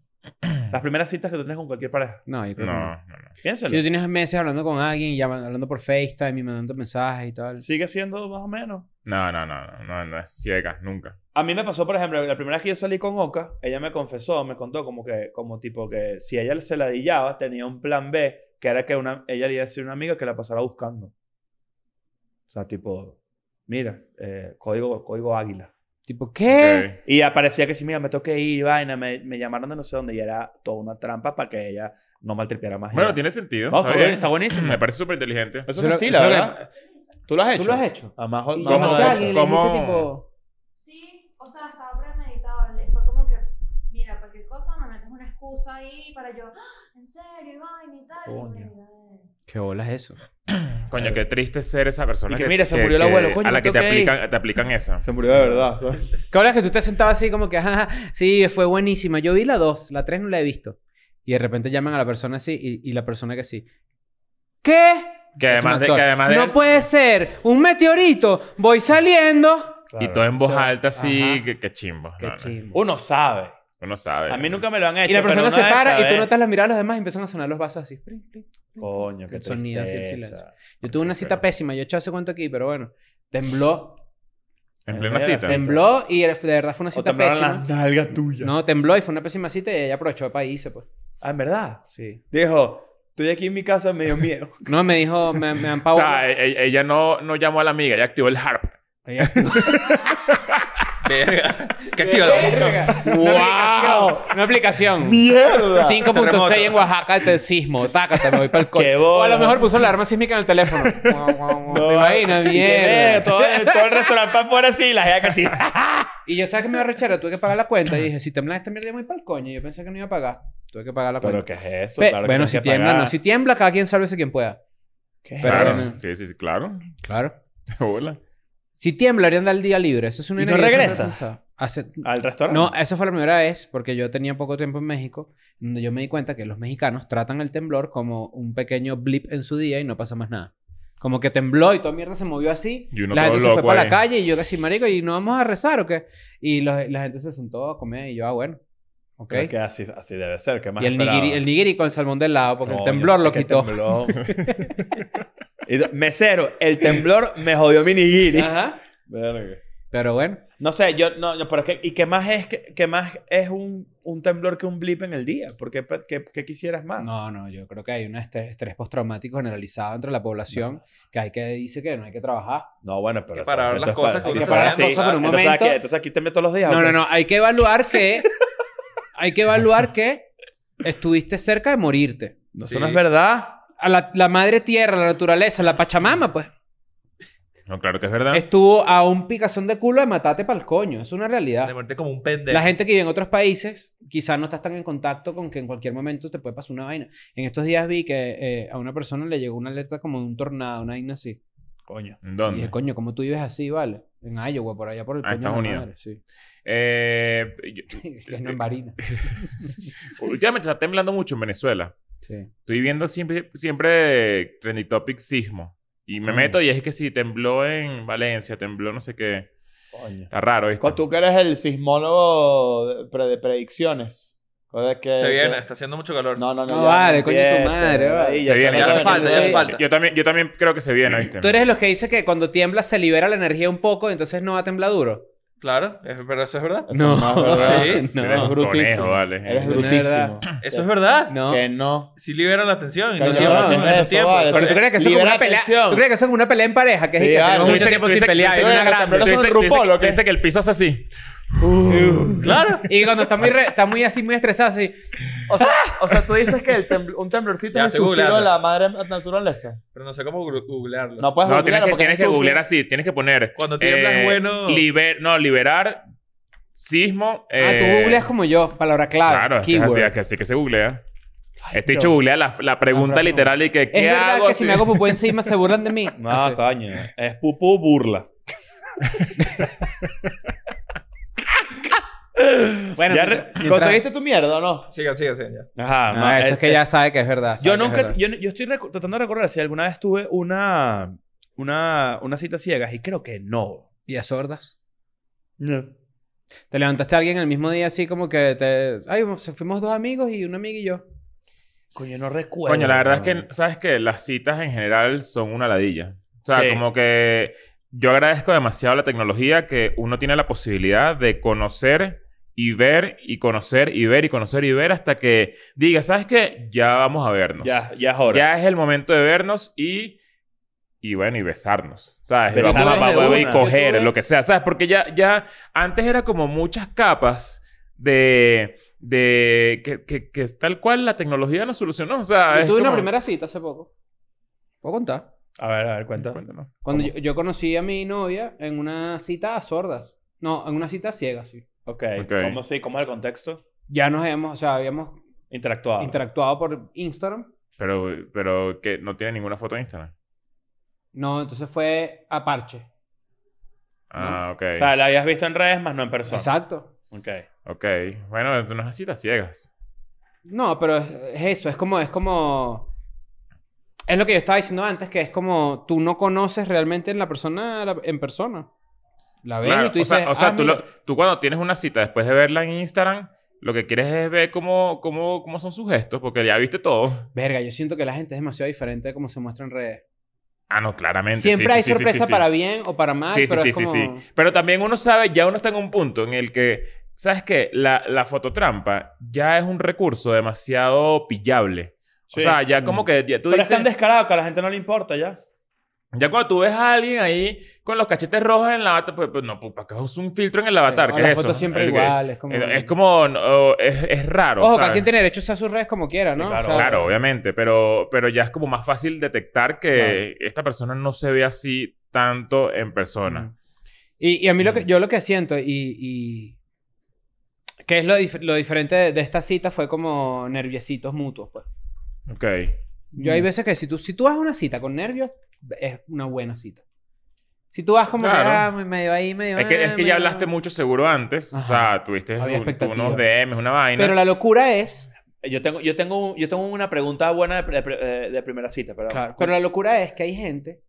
(clears throat) Las primeras citas que tú tienes con cualquier pareja. No, no, no. Piénsalo. Si tú tienes
meses hablando con alguien, hablando por FaceTime y mandando mensajes y tal. Sigue siendo más o menos.
No, no, no, no, no, no es ciega, nunca.
A mí me pasó, por ejemplo, la primera vez que yo salí con Oka, ella me confesó, me contó como que, como tipo que si ella se ladillaba, tenía un plan B, que era que una, ella le iba a decir a una amiga que la pasara buscando. O sea, tipo, mira, eh, código, código águila. Tipo, ¿qué? Y aparecía que si mira, me toqué ir, vaina, me, llamaron de no sé dónde y era toda una trampa para que ella no maltripiara más. Bueno, tiene sentido. está,
buenísimo. me parece súper inteligente. Eso es estilo, ¿verdad? ¿Tú lo has hecho? Tú lo has hecho. Además, ¿Cómo,
¿Cómo, ¿Cómo,
ahí para yo, ah, en serio, Iván y tal. Coño.
Eh". ¿Qué bola es eso?
(clears throat) Coño, qué
triste ser esa persona. Y que, mira, se murió el abuelo, coño. A la que te aplican, esa. Se murió de verdad. Que
¿Qué bola es que tú te sentado así como que, ajá, ah, ah, sí, fue buenísima. Yo vi la 2, la 3 no la he visto. Y de repente llaman a la persona así y, la persona que sí. ¿Qué?
Que además, de, que además de No
puede ser. Un meteorito. Voy saliendo.
Y todo en voz alta así. Qué, chimbo. Uno sabe. Uno sabe. A mí nunca me lo han hecho. Y la persona se para y tú notas
las miradas de los demás y empiezan a sonar los vasos así. Coño, qué El sonido así, el silencio. Yo tuve una cita pésima. Yo he hecho hace cuánto aquí, pero bueno. Tembló. ¿En plena cita? Tembló y de verdad fue una cita pésima. No, tembló y fue una pésima cita y ella aprovechó de país, pues. Ah, ¿en verdad?
Sí.
Dijo, estoy aquí en mi casa, medio miedo. (laughs) no, me dijo, me, me han pagado. (laughs) O sea, e, e, ella no, no llamó a la amiga, ella activó el harp. (laughs) (laughs) ¿Qué
tío. ¡Wow! Una aplicación. ¡Mierda! 5.6 en Oaxaca el sismo. Tácate, me voy para el (laughs) coño. O a lo mejor puso la arma sísmica en el teléfono. (laughs) Te imaginas, mierda. Todo el, todo el restaurante para afuera así, la gente así. y yo sabes que me iba a rechazar, tuve que pagar la cuenta. Y dije, si tiembla esta mierda, voy para el coño. Yo pensé que no iba a pagar. Tuve que pagar la cuenta. ¿Pero qué es eso? claro bueno, si tiembla, no. Si tiembla, cada quien sálvese quien pueda. claro. Sí, sí, sí, claro. Claro. Hola. Si tiembla, harían al día libre. Eso es una ¿Y no regresa? ¿Al restaurante? No, esa fue la primera vez, porque yo tenía poco tiempo en México, donde yo me di cuenta que los mexicanos tratan el temblor como un pequeño blip en su día y no pasa más nada. Como que tembló y toda mierda se movió así. la gente se fue para la calle y yo casi, marico, ¿y no vamos a rezar o qué? Y la gente se sentó a comer y yo, ah, bueno.
Ok. así, debe ser. y el
nigiri, con el salmón del lado, porque el temblor lo quitó. (laughs)
mesero, el temblor me jodió mi nigiri. Ajá. Pero bueno. No sé, yo no, pero es que, ¿y qué más es que, qué más es un, un, temblor que un blip en el día? ¿Por qué, qué, quisieras más? No, no, yo creo que hay un estrés, estrés
postraumático generalizado entre la población que hay que dice que no hay que trabajar.
No, bueno, pero que parar las cosas, que, que parar cosas por un entonces, momento. Aquí, entonces aquí te meto los días. No, no, pues. no,
hay que evaluar que hay que evaluar que estuviste cerca de morirte. No, Eso no es verdad a la, madre tierra, la naturaleza, la Pachamama, pues.
No, claro que es verdad. Estuvo a
un picazón de culo de matarte para el coño. Es una realidad. De muerte como un pendejo. La gente que vive en otros países, quizás no estás tan en contacto con que en cualquier momento te puede pasar una vaina. En estos días vi que eh, a una persona le llegó una alerta como de un tornado, una vaina así. Coño. ¿Dónde? Y dije, coño, ¿cómo tú vives así, vale?
En Iowa, por allá por el ah, en Estados Unidos. sí. en eh, (laughs) Barina. (laughs) Últimamente está temblando mucho en Venezuela. Estoy viendo siempre, siempre Trendy Topic sismo. Y me meto y es que si tembló en Valencia, tembló no sé qué. Está raro, ¿viste? Tú que eres el sismólogo de, predicciones. se viene, está haciendo mucho calor. No, no, no. no vale, coño tu madre. Se viene, ya hace falta, falta. Yo también, creo que se viene, ¿viste? Tú
eres los que dice que cuando tiembla se libera la energía un poco, entonces no va a temblar duro.
Claro, eso es verdad. no, no, es (laughs) Sí, no. Eres brutísimo. eso es verdad. No. Que no. la tensión. no Pero
tú crees que es como una pelea. Tú crees
que una pelea en pareja. Que es que tenemos mucho tiempo sin pelear. Pero Dice que el piso es
así. Uh.
claro. Y cuando está muy, muy
así, muy estresada, así. O sea, o sea, tú dices que un temblorcito es un suspiro de la madre naturaleza. Pero no sé cómo googlearlo. No puedes No, tienes que, googlear así.
Tienes que poner. Cuando tiemblas, eh, bueno. no, liberar sismo. Ah, tú eh, googleas como yo, palabra clave. Claro, así, que se googlea. Este hecho googlea la, la pregunta literal y que ¿qué Es verdad que si me hago
Pupu encima se burlan de mí. (laughs)
No,
caña Es
pupu burla. (laughs) Bueno, conseguiste tu mierda o no? Sigue, sigue, sigue. Ajá, ah, eso es, que ya sabe que es verdad. Yo nunca, Yo, estoy tratando de recordar si alguna vez tuve una, una, una cita ciegas y creo que no. ¿Y a sordas? No. ¿Te levantaste a alguien el mismo día así como que te...
Ay, fuimos dos amigos y una amigo y yo. Coño, no recuerdo. Coño, la verdad es
que, ¿sabes qué? Las citas en general son una ladilla. O sea, como que yo agradezco demasiado la tecnología que uno tiene la posibilidad de conocer y ver y conocer y ver y conocer y ver hasta que diga, ¿sabes qué? Ya vamos a vernos. Ya, ya es hora. Ya es el momento de vernos y, y bueno, y besarnos. ¿Sabes? y vamos a, y coger, lo que sea. ¿Sabes? Porque ya, ya antes era como muchas capas de... De que, que, que tal cual la tecnología nos solucionó. O sea, yo tuve una primera
cita hace poco.
¿Puedo contar? A ver, a ver, cuenta. Cuando yo,
yo, conocí a mi novia en una cita a sordas. No, en una cita ciega, sí. Ok. ¿Cómo, sí? ¿Cómo es el contexto?
Ya
nos
habíamos, o sea, habíamos interactuado. Interactuado por Instagram.
Pero, pero que no tiene ninguna foto en Instagram.
No, entonces fue a parche.
Ah, ok. O sea, la habías visto en redes, más no en persona. Exacto. Ok. Ok. Bueno, no es así las ciegas.
No, pero es, eso, es como, es como. Es lo que yo estaba diciendo antes, que es como tú no conoces realmente en la persona, en persona.
La y tú O sea, ah, tú, cuando tienes una cita después de verla en Instagram, lo que quieres es ver cómo, cómo, cómo son sus gestos, porque ya viste todo. Verga, yo siento que la gente es demasiado diferente de cómo se muestra en redes. Ah, no, claramente. Siempre hay sorpresa para bien o para mal. Sí, pero sí, sí, sí. Pero también uno sabe, ya uno está en un punto en el que, ¿sabes qué? La, la fototrampa ya es un recurso demasiado pillable. O sea, ya como mm. que ya tú pero descarado que a la gente no le importa ya. Ya cuando tú ves a alguien ahí con los cachetes rojos en la avatar, pues, pues, no, pues para que es un filtro en el avatar. ¿Qué es siempre igual, es como. Es, raro. Ojo, cada quien tiene
derecho a usar sus redes como quiera, ¿no? Claro, claro,
obviamente. Pero, pero ya es como más fácil detectar que esta persona no se ve así tanto en persona. Y, y, a mí lo que, yo lo que siento, y. y que es lo, lo diferente
de, esta cita fue como nerviositos mutuos, pues.
Ok. Yo hay mm.
veces que si tú, si tú vas a una cita con nervios,
es una buena cita. Si tú vas como claro.
Ah, medio
ahí, medio... Es que, es que ya hablaste
mucho seguro antes. O sea, tuviste unos DMs, una vaina. Pero la
locura es...
Yo tengo, yo tengo, yo tengo una pregunta buena de, primera cita, pero...
Claro.
Pero la locura es que hay gente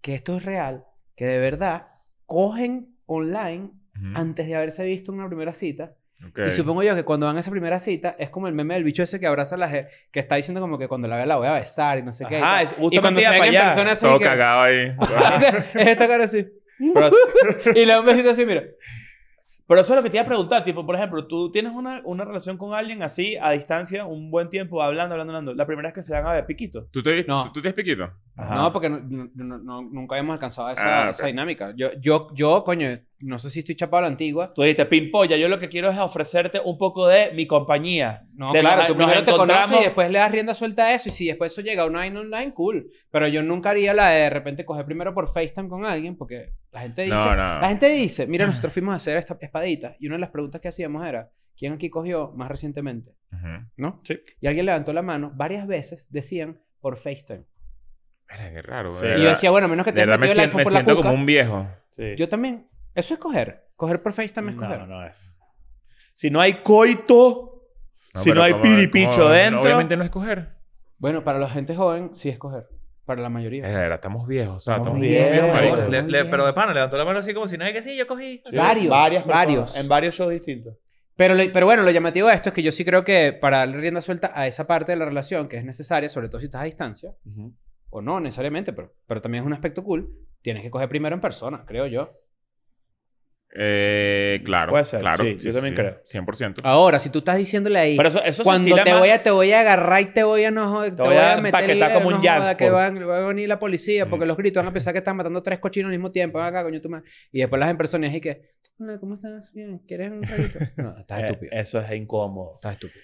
que esto es real, que de verdad cogen online antes de haberse visto en una primera cita y supongo yo que cuando van a esa primera cita, es como el meme del bicho ese que abraza a la gente, que está diciendo como que cuando la vea la voy a besar y no sé qué. Ah, es
justo cuando se ve así. Todo cagado ahí. (laughs) es
esta cara así. (laughs) y le da un besito así, mira. Pero eso es lo que te iba a preguntar, tipo, por ejemplo, tú tienes una, una relación con alguien así, a distancia, un buen tiempo, hablando, hablando, hablando. La primera vez que se van a ver, piquito.
¿Tú te, no.
piquito? No, porque nunca habíamos alcanzado esa, ah, esa dinámica. Yo, yo, yo, coño,
no sé si estoy chapado a la antigua. Tú dijiste, pimpolla, yo lo que quiero es ofrecerte un poco de mi compañía. No, claro, la, tú primero te conoces y
después le das rienda suelta a eso. Y si después eso llega a un online, cool. Pero yo nunca haría la de de repente coger primero por FaceTime con alguien, porque la gente dice, la gente dice, mira, (laughs) nosotros fuimos a hacer esta espadita. Y una de las preguntas que hacíamos era, ¿quién aquí cogió más recientemente? ¿No? Sí. Y alguien levantó la mano, varias veces decían por FaceTime.
Mira, qué raro. Sí, y yo decía, bueno, menos que te metió el iPhone la siento como un viejo. Sí.
Yo también. Eso es coger. Coger por FaceTime es coger. No, no es. Si no hay coito,
si no hay piripicho dentro. Obviamente
no es coger. Bueno, para la gente joven sí es coger. Para la mayoría. estamos viejos. estamos, viejos,
pero de pana levantó la mano así como si nadie que sí, yo cogí. Varios, varios. En varios shows distintos.
Pero, bueno, lo llamativo de esto es que yo sí creo que para darle rienda suelta a esa parte de la relación que es necesaria, sobre todo si estás a distancia, o no necesariamente, pero, pero también es un aspecto cool, tienes que coger primero en persona, creo yo.
Eh, claro. Claro, yo también creo. 100%. Ahora, si tú estás diciéndole ahí. cuando te voy, a,
te voy a agarrar y te voy a no Te, voy a, meter. está como un Que pues. va a venir la policía porque los gritos van a pensar que están matando tres cochinos al mismo tiempo. acá, coño, Y después las
impresiones
y que.
Hola, ¿cómo estás? Bien. ¿Quieres un ratito?" (laughs) No,
estás eh, estúpido. Eso es incómodo. Estás
estúpido.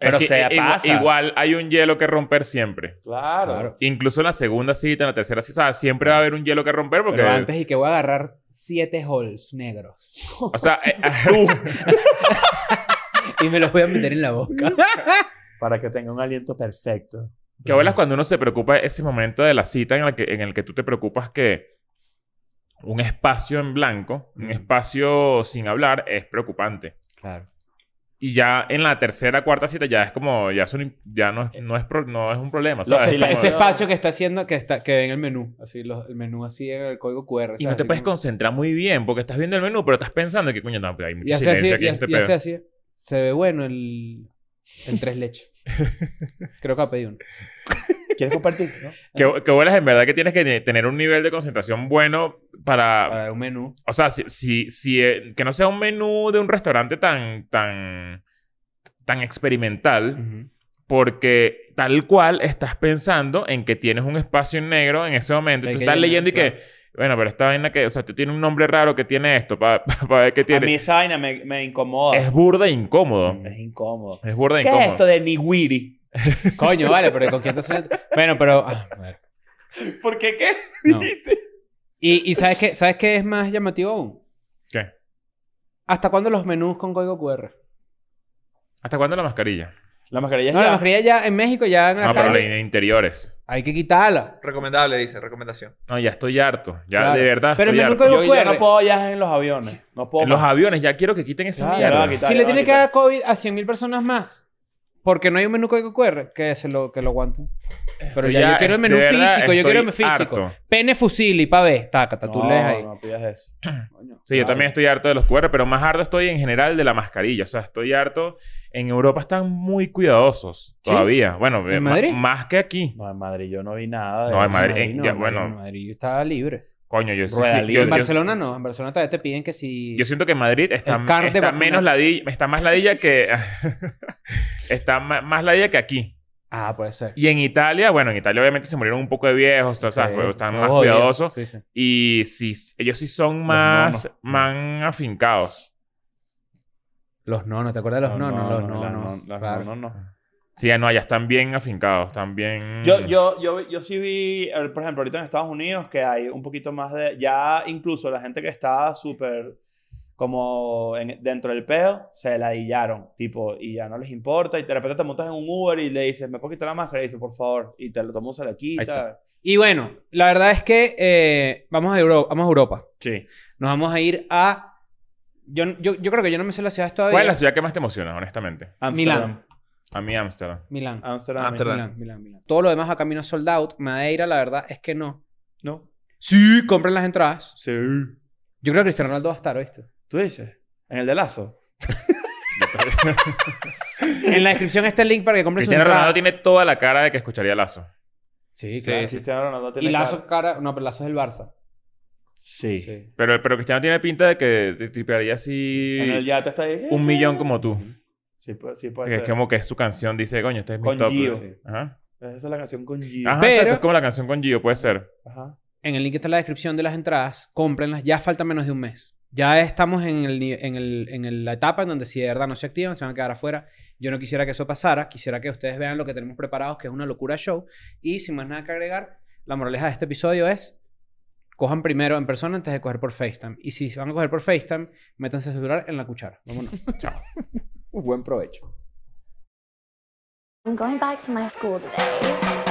Pero pasa. Igual hay un hielo que romper siempre. Claro. Incluso en la segunda cita, en la tercera cita, siempre va a haber un hielo que romper porque... antes
y que voy a agarrar siete holes negros. O sea, eh, eh,
(laughs) y me los voy a meter en la boca. Para que tenga un aliento perfecto. Que hablas cuando uno se preocupa ese momento de la cita en el que, en el que tú te preocupas que un espacio en blanco, un mm. espacio sin hablar, es preocupante. Claro. Y ya en la tercera, cuarta cita ya es como, ya, ya no, es, no, es no es un problema. ese espacio que está haciendo, que está que en el menú, así el menú así en el código QR. Y no te puedes concentrar muy bien porque estás viendo el menú, pero estás pensando que coño, no, pues, hay mucha silencio aquí. Y, este
se ve bueno el,
el tres leches.
(laughs) Creo que va a uno.
(laughs) ¿Quieres compartir?
(laughs) que, vuelas en verdad que tienes que tener un nivel de concentración bueno para... Para un menú. O sea, si, si, eh, que no sea un menú de un restaurante tan, tan, tan experimental, porque tal cual estás pensando en que tienes un espacio en negro en ese momento. estás leyendo y que... Bueno, pero esta vaina que, o sea, tú tienes un nombre raro que tiene esto, para (laughs) ver qué tiene. A
vaina me, incomoda. Es burda
e incómodo. Es
incómodo.
Es burda e incómodo. ¿Qué es esto
de niwiri? (laughs) Coño, vale, pero ¿con quién estás Bueno, pero. Ah, ¿Por qué qué?
Y, ¿sabes qué? ¿Sabes qué es más llamativo aún? ¿Qué? ¿Hasta cuándo los menús con código QR?
¿Hasta cuándo la mascarilla? La mascarilla No, la mascarilla
ya en México ya en la No, pero
en interiores. Hay que
quitarla.
Recomendable, dice, recomendación.
No, ya estoy harto. Ya de verdad. Pero el menú Código yo, QR. ya no
puedo ya en los aviones. No puedo. En los aviones,
ya quiero que quiten esa si le tiene que
dar COVID a 100.000 personas más. Porque no hay un menú QR que se lo, que lo aguanten. Pero yo
quiero el menú físico, yo quiero el menú físico.
Pene fusili, pa' ver. Tácata, tú no, ahí.
No, pidas eso. (clears throat)
Sí, yo también estoy harto de los QR, pero más harto estoy en general de la mascarilla. O sea, estoy harto. En Europa están muy cuidadosos todavía. Bueno, más que aquí. No, en Madrid yo no vi nada.
De no, en Madrid. no, bueno. en Madrid yo estaba libre.
Coño, yo sí. en Barcelona
no. En Barcelona todavía te
piden que si. Yo siento que Madrid está, menos ladilla. Está más ladilla que. (laughs) está más ladilla que aquí. Ah, puede ser. Y en Italia, bueno, en Italia obviamente se murieron un poco de viejos, sí, o sea, pues, están más cuidadosos. Sí, sí. Y sí, ellos sí son más, afincados.
Los nonos, ¿te acuerdas de los, los nonos? Los nonos.
Los nonos.
Sí, no, ya están bien afincados, están bien... Yo,
yo, yo, yo sí vi, por ejemplo, ahorita en Estados Unidos que hay un poquito más de... Ya incluso la gente que estaba súper como dentro del pedo, se ladillaron, tipo, y ya no les importa, y de repente te montas en un Uber y le dices, ¿me puedo quitar la máscara? Y dice, por favor, y te lo tomo, se la quita.
Y bueno, la verdad es que eh, vamos, a Europa, vamos Europa. Sí. Nos vamos a ir a... Yo, yo, creo que yo no me sé la ciudad todavía. ¿Cuál es la
ciudad que más te emociona, honestamente? Amsterdam. Milán. A mí Ámsterdam.
Milán. Ámsterdam. Milán, Milán, Milán. Todo lo demás a camino sold out. Madeira, la verdad es que no. No.
Sí, compren las entradas. Sí. Yo creo que Cristiano
Ronaldo va a estar, ¿oíste?
¿Tú dices? ¿En el de Lazo? (laughs)
en la descripción está el link para que compren Cristiano Ronaldo
tiene toda la cara de que escucharía Lazo. Sí, claro. Sí, Cristiano Ronaldo tiene Y Lazo
cara... No, pero Lazo es el Barça.
Sí. Pero, Cristiano tiene pinta de que tripearía así En el yate está ahí. un millón como tú. Sí, pues, ser. Es como que es su canción, dice, coño, este es mi con Gio.
Esa es la canción con Gio. Pero... es como
la canción con Gio, puede ser.
Ajá. En el link está en la descripción de las entradas, cómprenlas. Ya falta menos de un mes. Ya estamos en, el, en, el, en la etapa en donde si de verdad no se activan, se van a quedar afuera. Yo no quisiera que eso pasara. Quisiera que ustedes vean lo que tenemos preparados, que es una locura show. Y sin más nada que agregar, la moraleja de este episodio es, cojan primero en persona antes de coger por FaceTime. Y si se van a coger por FaceTime, métanse a celular en la cuchara. Vámonos. (laughs) Chao.
Byłem bom
I'm going back to my school today.